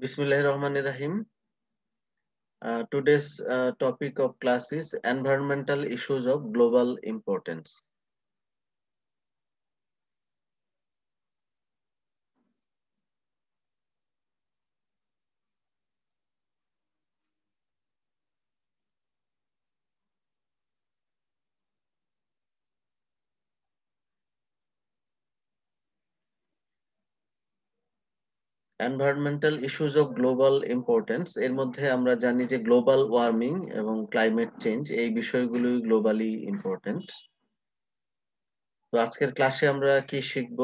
Bismillah Rahim. Uh, today's uh, topic of class is environmental issues of global importance. Environmental issues of global importance এর মধ্যে আমরা জানি যে global warming এবং climate change এই বিষয়গুলো গ্লোবালি ইম্পর্টেন্ট তো আজকের ক্লাসে আমরা কি শিখব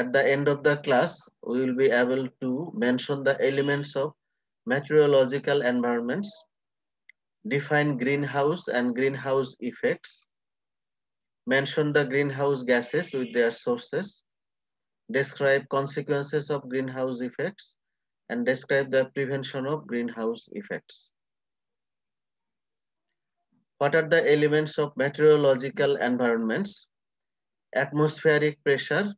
at the end of the class we will be able to mention the elements of meteorological environments define greenhouse and greenhouse effects mention the greenhouse gases with their sources describe consequences of greenhouse effects, and describe the prevention of greenhouse effects. What are the elements of meteorological environments? Atmospheric pressure,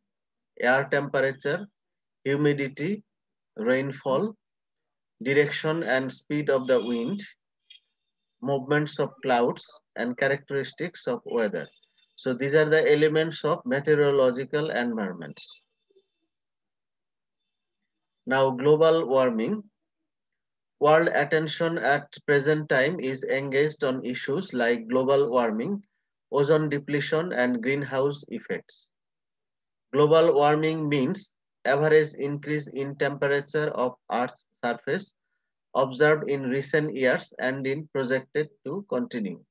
air temperature, humidity, rainfall, direction and speed of the wind, movements of clouds, and characteristics of weather. So these are the elements of meteorological environments. Now global warming. World attention at present time is engaged on issues like global warming, ozone depletion and greenhouse effects. Global warming means average increase in temperature of Earth's surface observed in recent years and in projected to continue.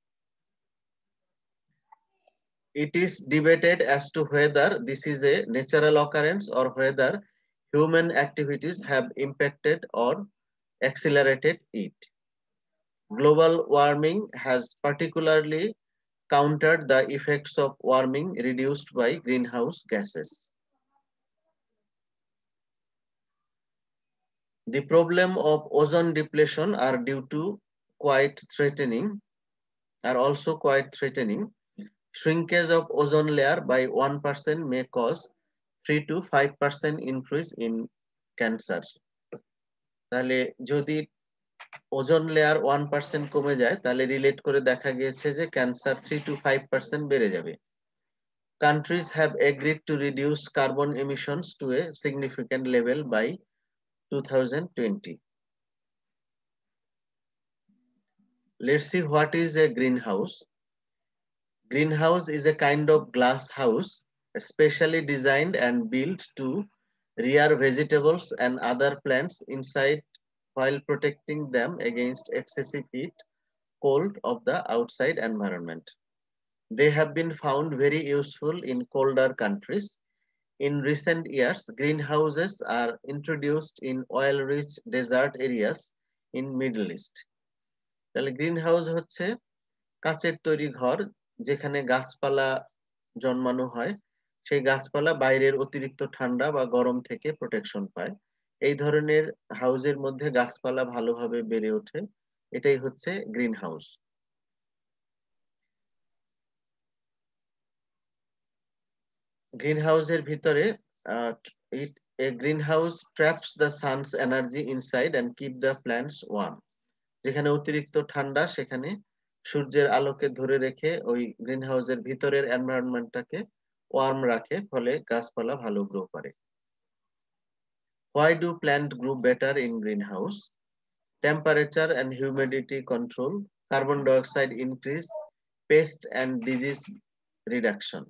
It is debated as to whether this is a natural occurrence or whether human activities have impacted or accelerated it. Global warming has particularly countered the effects of warming reduced by greenhouse gases. The problem of ozone depletion are due to quite threatening, are also quite threatening. Shrinkage of ozone layer by 1% may cause three to five percent increase in cancer তাহলে যদি ওজন layer one percent কমে যায় তাহলে relate করে দেখা গিয়েছে যে cancer three to five percent বেড়ে যাবে countries have agreed to reduce carbon emissions to a significant level by two thousand twenty what is a greenhouse greenhouse is a kind of glass house specially designed and built to rear vegetables and other plants inside while protecting them against excessive heat, cold of the outside environment. They have been found very useful in colder countries. In recent years, greenhouses are introduced in oil-rich desert areas in Middle East. The greenhouse হচ্ছে কাচের তৈরি ঘর যেখানে গাছপালা জন্মানো হয় সেই গাছপালা বাইরের অতিরিক্ত ঠান্ডা বা গরম থেকে প্রোটেকশন পায় এই ধরনের হাউজের মধ্যে গাছপালা ভালোভাবে বেড়ে ওঠে এটাই হচ্ছে গ্রিন হাউস গ্রিন হাউসের ভিতরে greenhouse traps the sun's energy inside and keep the plants warm যেখানে অতিরিক্ত ঠান্ডা সেখানে সূর্যের আলোকে ধরে রেখে ওই গ্রিন হাউসের ভিতরের এনভায়রনমেন্টটাকে ওয়ার্ম রাখে ফলে গাছপালা ভালো গ্রো করে why do plant grow better in greenhouse temperature and humidity control carbon dioxide increase pest and disease reduction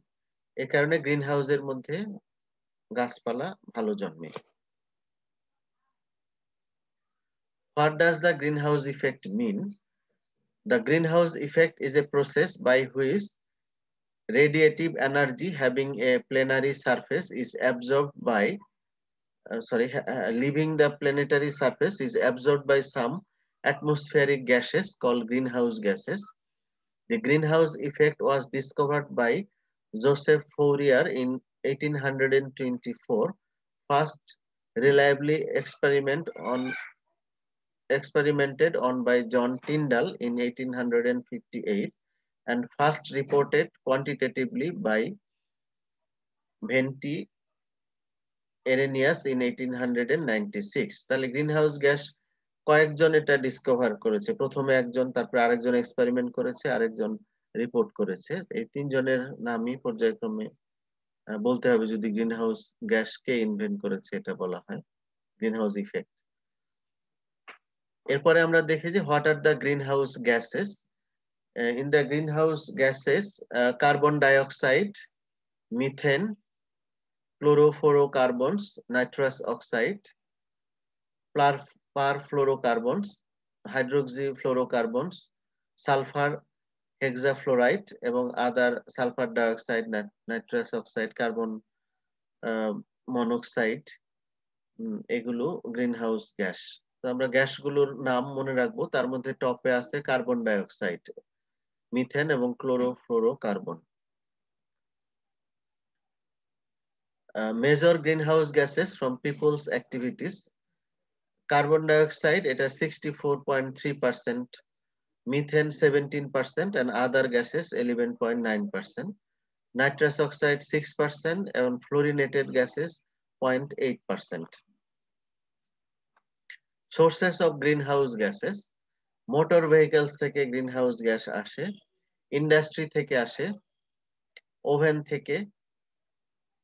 এ কারণে গ্রিন হাউসের মধ্যে গাছপালা ভালো জন্মে what does the green house effect mean the green house effect is a process by which radiative energy having a planetary surface is absorbed by, uh, sorry, uh, leaving the planetary surface is absorbed by some atmospheric gases called greenhouse gases. The greenhouse effect was discovered by Joseph Fourier in 1824, first reliably experiment on experimented on by John Tyndall in 1858 and first reported quantitatively by Venti Arrhenius in 1896 তাহলে greenhouse gas কয়েকজন এটা discover করেছে প্রথমে একজন তারপরে আরেকজন experiment করেছে আরেকজন রিপোর্ট করেছে এই তিনজনের নামই পর্যায়ক্রমে বলতে হবে যদি গ্রিনহাউস গ্যাসকে ইনভেন্ট করেছে এটা বলা হয় গ্রিনহাউস ইফেক্ট এরপরে আমরা দেখি যে what are the greenhouse gases uh, in the greenhouse gases, uh, carbon dioxide, methane, chlorofluorocarbons, nitrous oxide, perfluorocarbons, hydroxyfluorocarbons, sulfur hexafluoride among এবং other sulphur nitrous oxide, carbon uh, monoxide, এগুলো greenhouse gas তো আমরা গ্যাসগুলোর নাম মনে রাখবো তার মধ্যে টপে আছে কার্বন ডাইঅক্সাইড মিথেন এবং chlorofluorocarbon major greenhouse gases from people's activities carbon dioxide এটা sixty four point three percent methane seventeen percent and other gases eleven point nine percent nitrous oxide six percent এবং fluorinated gases point eight percent sources of greenhouse gases motor vehicles থেকে greenhouse gas আসে industry থেকে আসে oven থেকে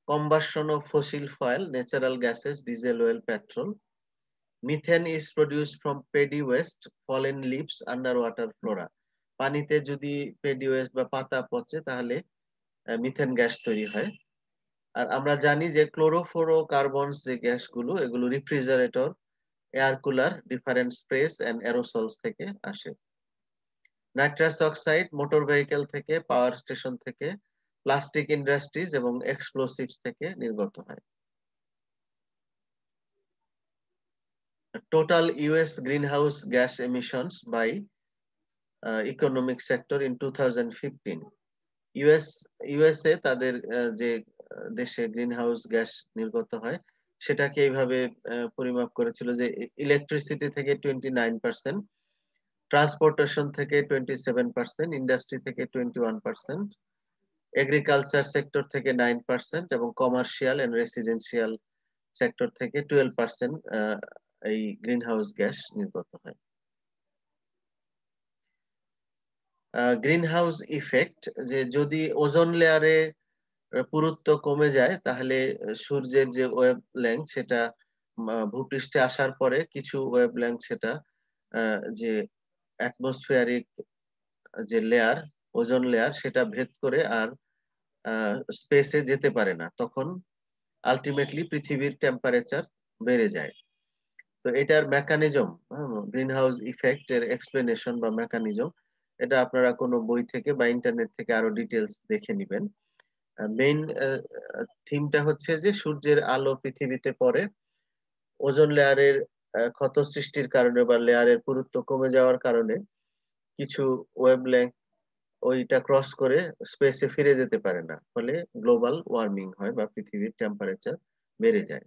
combustion of fossil fuel natural gases diesel oil petrol methane is produce from paddy waste fallen leaves underwater flora পানিতে যদি paddy West বা পাতা পচে তাহলে মিথেন গ্যাস তৈরি হয় আর আমরা জানি যে ক্লোরোফোরো কার্বনস যে গ্যাসগুলো এগুলো refrigerator air cooler different sprays and aerosols থেকে আসে নাইট্রাস অক্সাইড মোটর ভেহিকেল থেকে পাওয়ার স্টেশন থেকে প্লাস্টিক ইন্ডাস্ট্রিজ এবং এক্সপ্লোসিভস থেকে নির্গত হয় total US house gas emissions by economic sector in two thousand fifteen US USA তাদের uh, যে uh, দেশে হাউস গ্যাস নির্গত হয় সেটাকে এইভাবে পরিমাপ করেছিল যে ইলেকট্রিসিটি থেকে টোয়েন্টি নাইন পার্সেন্ট ট্রান্সপোর্টেশন থেকে টোয়েন্টি সেভেন পার্সেন্ট ইন্ডাস্ট্রি থেকে twenty one percent agriculture sector থেকে নাইন পার্সেন্ট এবং কমার্শিয়াল অ্যান্ড রেসিডেন্সিয়াল সেক্টর থেকে টুয়েলভ পার্সেন্ট এই গ্রিন হাউস গ্যাস নির্গত হয় গ্রিন হাউস ইফেক্ট যে যদি ওজন লেয়ারে পুরুত্ব কমে যায় তাহলে সূর্যের যে ওয়েব লেংথ সেটা ভূপৃষ্ঠে আসার পরে কিছু ওয়েব লেংথ সেটা যে অ্যাটমসফিয়ারিক যে লেয়ার ওজন লেয়ার সেটা ভেদ করে আর স্পেসে যেতে পারে না তখন আলটিমেটলি পৃথিবীর টেম্পারেচার বেড়ে যায় তো এটার মেকানিজম গ্রিন হাউস ইফেক্ট এর এক্সপ্লেনেশন বা মেকানিজম এটা আপনারা কোনো বই থেকে বা ইন্টারনেট থেকে আরো ডিটেলস দেখে নেবেন মেইন থিমটা হচ্ছে যে সূর্যের আলো পৃথিবীতে পড়ে ওজন লেয়ারের ক্ষত সৃষ্টির কারণে বা লেয়ারের পুরুত্ব কমে যাওয়ার কারণে কিছু ওয়েবলেংথ ওইটা ক্রস করে স্পেসে ফিরে যেতে পারে না ফলে গ্লোবাল ওয়ার্মিং হয় বা পৃথিবীর টেম্পারেচার বেড়ে যায়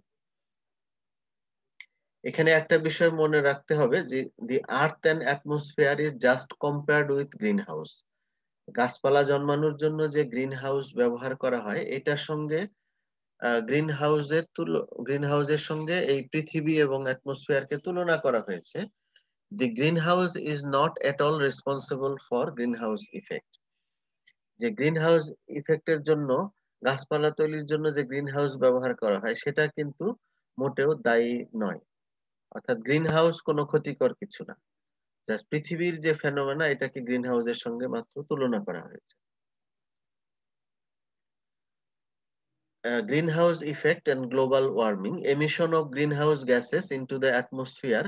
এখানে একটা বিষয় মনে রাখতে হবে যে the earth and atmosphere is just compared with greenhouse গাছপালা জন্মানোর জন্য যে গ্রিন হাউস ব্যবহার করা হয় এটার সঙ্গে গ্রিন হাউসের তুল গ্রিন হাউসের সঙ্গে এই পৃথিবী এবং অ্যাটমসফিয়ারকে তুলনা করা হয়েছে the greenhouse is not at all responsible for green house effect যে গ্রিন হাউস ইফেক্টের জন্য গাছপালা তৈরির জন্য যে গ্রিন হাউস ব্যবহার করা হয় সেটা কিন্তু মোটেও দায়ী নয় অর্থাৎ গ্রিন হাউস কোনো ক্ষতিকর কিছু না পৃথিবীর যে ফেনোমেনা এটাকে গ্রিন হাউসের সঙ্গে মাত্র তুলনা করা হয়েছে green house effect and global warming emission of green greenhouse gases into the atmosphere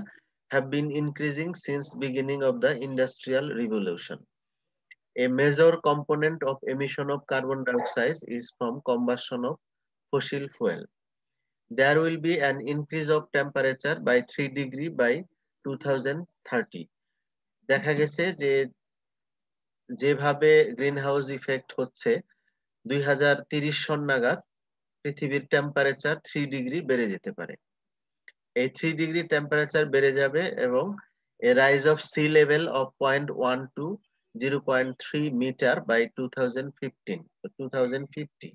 have been increasing since beginning of the industrial revolution a major component of emission of carbon dioxide is from combustion of fossil fuel there will be an increase of temperature by three degree by two thousand thirty দেখা গেছে যে যেভাবে green house effect হচ্ছে দুই সন নাগাদ পৃথিবীর temperature three degree বেড়ে যেতে পারে এই থ্রি ডিগ্রি টেম্পারেচার বেড়ে যাবে এবং rise zero point three metre by two thousand fifteen to থাউজেন্ড by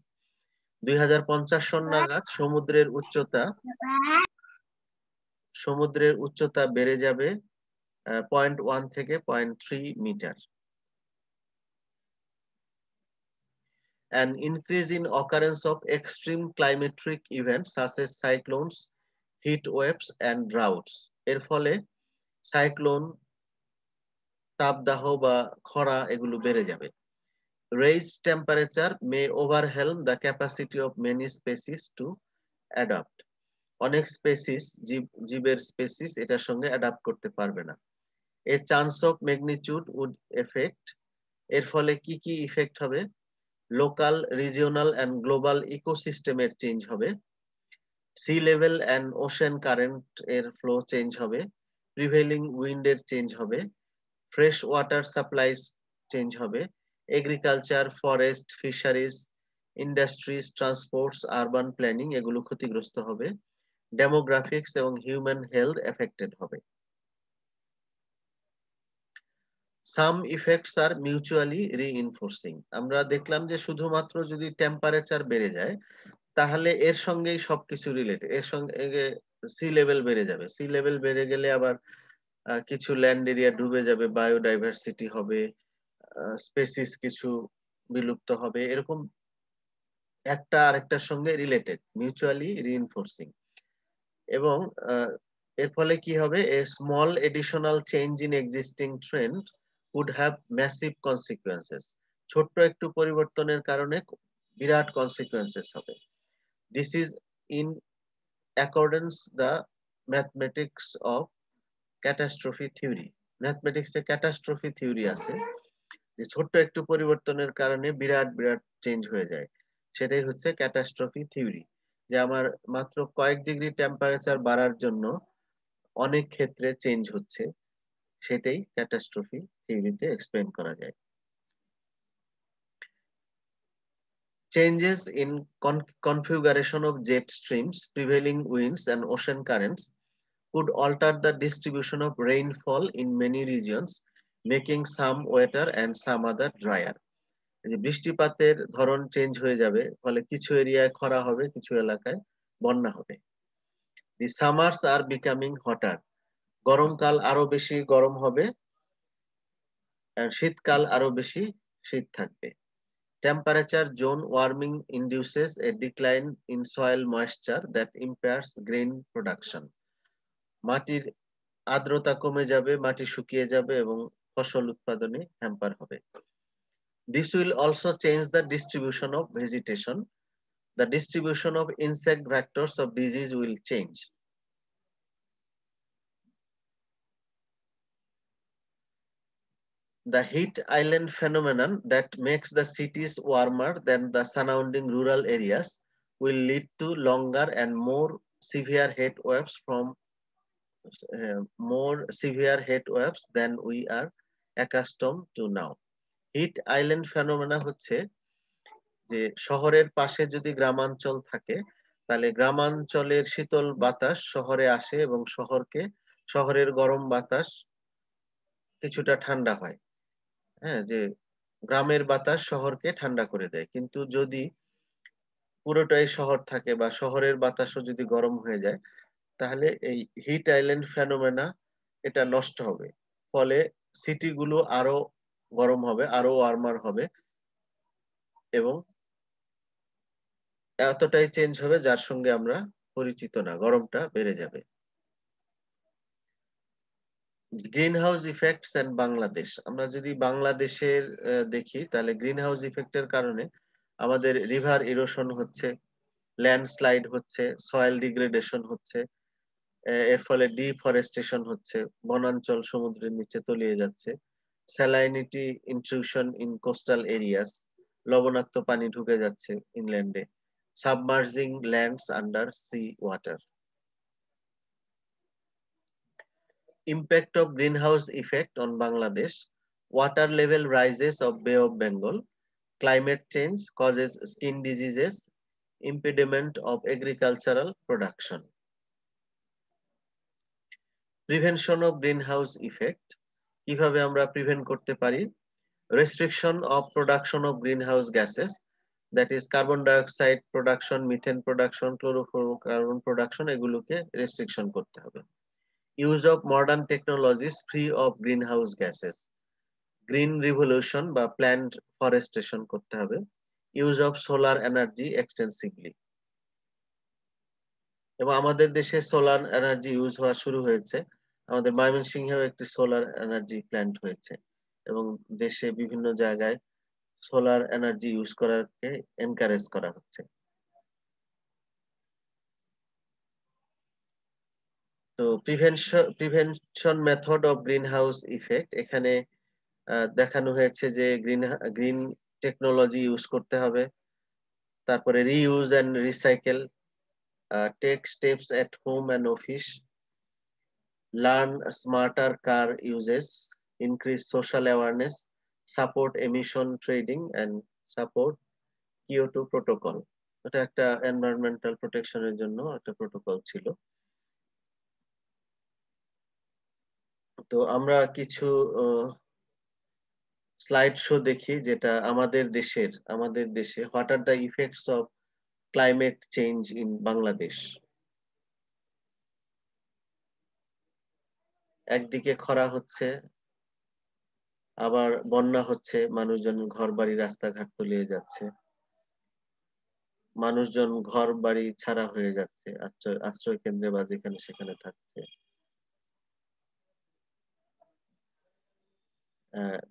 দুই হাজার পঞ্চাশ সন নাগাদ সমুদ্রের উচ্চতা সমুদ্রের উচ্চতা বেড়ে যাবে পয়েন্ট ওয়ান থেকে point three metre an increase in occurrence of extreme climatic events such as cyclones, heat waves and droughts. এর ফলে সাইক্লোন তাপদাহ বা খরা এগুলো বেড়ে যাবে raised temperature may overwhelm the capacity of many species to adapt অনেক species জীবের species এটার সঙ্গে অ্যাডাপ্ট করতে পারবে না এর chance of magnitude would effect এর ফলে কি কি ইফেক্ট হবে লোকাল রিজিওনাল অ্যান্ড গ্লোবাল ইকোসিস্টেমের চেঞ্জ হবে sea level and ocean current এর ফ্লো চেঞ্জ হবে প্রিভেলিং উইন্ডের চেঞ্জ হবে ফ্রেশ ওয়াটার সাপ্লাই চেঞ্জ হবে agriculture forest fisheries industries transports urban planning এগুলো ক্ষতিগ্রস্ত হবে ডেমোগ্রাফিক্স এবং হিউম্যান হেলথ এফেক্টেড হবে some effects are mutually reinforcing আমরা দেখলাম যে শুধুমাত্র যদি টেম্পারেচার বেড়ে যায় তাহলে এর সঙ্গেই সবকিছু রিলেটেড এর সঙ্গে সি লেভেল বেড়ে যাবে সি লেভেল বেড়ে গেলে আবার কিছু ল্যান্ড এরিয়া ডুবে যাবে বায়োডাইভার্সিটি হবে স্পেসিস কিছু বিলুপ্ত হবে এরকম একটা আরেকটার সঙ্গে রিলেটেড মিউচুয়ালি রিইনফোর্সিং এবং এর ফলে কি হবে a small additional change in existing trend would have massive consequences. ছোট্ট একটু পরিবর্তনের কারণে বিরাট কনসিকুয়েন্সেস হবে this is in accordance the mathematics of catastrophe theory ম্যাথমেটিক্সে ক্যাটাস্ট্রফি থিওরি আছে যে ছোট্ট একটু পরিবর্তনের কারণে বিরাট বিরাট চেঞ্জ হয়ে যায় সেটাই হচ্ছে ক্যাটাস্ট্রফি থিওরি যে আমার মাত্র কয়েক ডিগ্রি টেম্পারেচার বাড়ার জন্য অনেক ক্ষেত্রে চেঞ্জ হচ্ছে সেটাই ক্যাটাস্ট্রফি থিওরিতে এক্সপ্লেন করা যায় changes in configuration of jet streams prevailing winds and ocean currents could alter the distribution of rainfall in many regions making some wetter and some other drier যে বৃষ্টিপাতের ধরন চেঞ্জ হয়ে যাবে ফলে কিছু এরিয়ায় খরা হবে কিছু এলাকায় বন্যা হবে দি সামার্স আর বিকামিং হটার গরমকাল আরো বেশি গরম হবে শীতকাল আরো বেশি শীত থাকবে temperature zone warming induces a decline in soil moisture that impairs grain production মাটির আর্দ্রতা কমে যাবে মাটি শুকিয়ে যাবে এবং ফসল উৎপাদনে হ্যাম্পার হবে this will also change the distribution of vegetation the distribution of insect vectors of disease will change the heat island phenomenon that makes the cities warmer than the surrounding rural areas will lead to longer and more severe heat waves from uh, more severe heat waves than we are accustomed to now. heat island phenomena হচ্ছে যে শহরের পাশে যদি গ্রামাঞ্চল থাকে তাহলে গ্রামাঞ্চলের শীতল বাতাস শহরে আসে এবং শহরকে শহরের গরম বাতাস কিছুটা ঠান্ডা হয় হ্যাঁ যে গ্রামের বাতাস শহরকে ঠান্ডা করে দেয় কিন্তু যদি পুরোটাই শহর থাকে বা শহরের বাতাসও যদি গরম হয়ে যায় তাহলে এই হিট আইল্যান্ড ফ্যানোমেনা এটা নষ্ট হবে ফলে সিটিগুলো আরো গরম হবে আরো ওয়ার্মার হবে এবং এতটাই চেঞ্জ হবে যার সঙ্গে আমরা পরিচিত না গরমটা বেড়ে যাবে green house effects and Bangladesh আমরা যদি বাংলাদেশের দেখি তাহলে গ্রিন হাউস ইফেক্টের কারণে আমাদের রিভার ইরোশন হচ্ছে ল্যান্ডস্লাইড হচ্ছে সয়েল ডিগ্রেডেশন হচ্ছে এর ফলে ডিফরেস্টেশন হচ্ছে বনাঞ্চল সমুদ্রের নিচে তলিয়ে যাচ্ছে salinity intrusion in coastal areas লবণাক্ত পানি ঢুকে যাচ্ছে ইংল্যান্ডে submerging lands under sea water Impact of greenhouse effect on Bangladesh, water level rises of Bay of Bengal, climate change causes skin diseases, impediment of agricultural production. Prevention of greenhouse effect, কিভাবে আমরা prevent করতে পারি restriction of production of greenhouse gases that is carbon dioxide production methane production chlorofluorocarbon production এগুলোকে restriction করতে হবে use of modern technologies free of house gases green revolution বা plant forestation করতে হবে use of solar energy extensively এবং আমাদের দেশে solar energy use হওয়া শুরু হয়েছে আমাদের ময়মনসিংহেও একটি সোলার এনার্জি প্ল্যান্ট হয়েছে এবং দেশে বিভিন্ন জায়গায় সোলার এনার্জি ইউজ করাকে এনকারেজ করা হচ্ছে তো prevention prevention method of green house effect এখানে দেখানো হয়েছে যে গ্রিন গ্রিন টেকনোলজি ইউজ করতে হবে তারপরে reuse and recycle take steps at home and office learn smarter car uses increase social awareness support emission trading and support Kyoto protocol এটা একটা environmental প্রোটেকশনের জন্য একটা প্রোটোকল ছিল তো আমরা কিছু স্লাইড শো দেখি যেটা আমাদের দেশের আমাদের দেশে what are the effects of climate change in Bangladesh একদিকে খরা হচ্ছে আবার বন্যা হচ্ছে মানুষজন ঘর বাড়ি রাস্তাঘাট তলিয়ে যাচ্ছে মানুষজন ঘর বাড়ি ছাড়া হয়ে যাচ্ছে আশ্রয় কেন্দ্রে বা যেখানে সেখানে থাকছে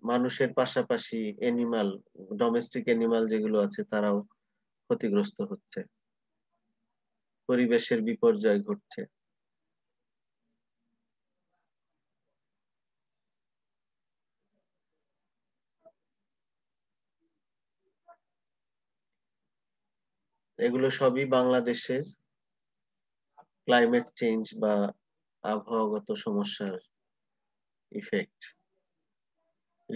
মানুষের পাশাপাশি এনিমাল ডোমেস্টিক এনিমাল যেগুলো আছে তারাও ক্ষতিগ্রস্ত হচ্ছে পরিবেশের বিপর্যয় ঘটছে এগুলো সবই বাংলাদেশের ক্লাইমেট চেঞ্জ বা আবহাওয়াগত সমস্যার ইফেক্ট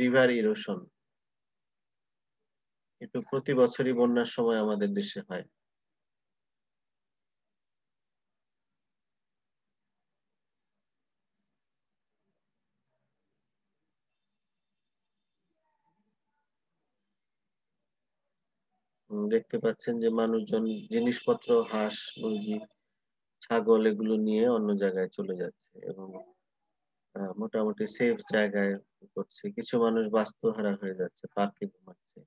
রিভার ইরোশন এটু প্রতি বছরই বন্যার সময় আমাদের দেশে হয় দেখতে পাচ্ছেন যে মানুষজন জিনিসপত্র হাঁস মুরগি ছাগল এগুলো নিয়ে অন্য জায়গায় চলে যাচ্ছে এবং মোটামুটি সেফ জায়গায় করছে কিছু মানুষ বাস্তু হারা হয়ে যাচ্ছে পার্কে ঘুমাচ্ছে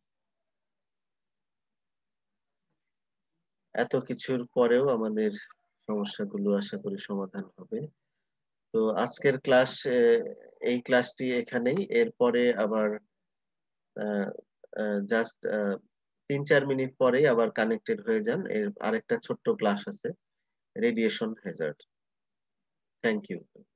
এত কিছুর পরেও আমাদের সমস্যাগুলো আশা করি সমাধান হবে তো আজকের ক্লাস এই ক্লাসটি এখানেই এরপরে আবার জাস্ট তিন চার মিনিট পরেই আবার কানেক্টেড হয়ে যান এর আরেকটা ছোট্ট ক্লাস আছে রেডিয়েশন হ্যাজার্ড থ্যাংক ইউ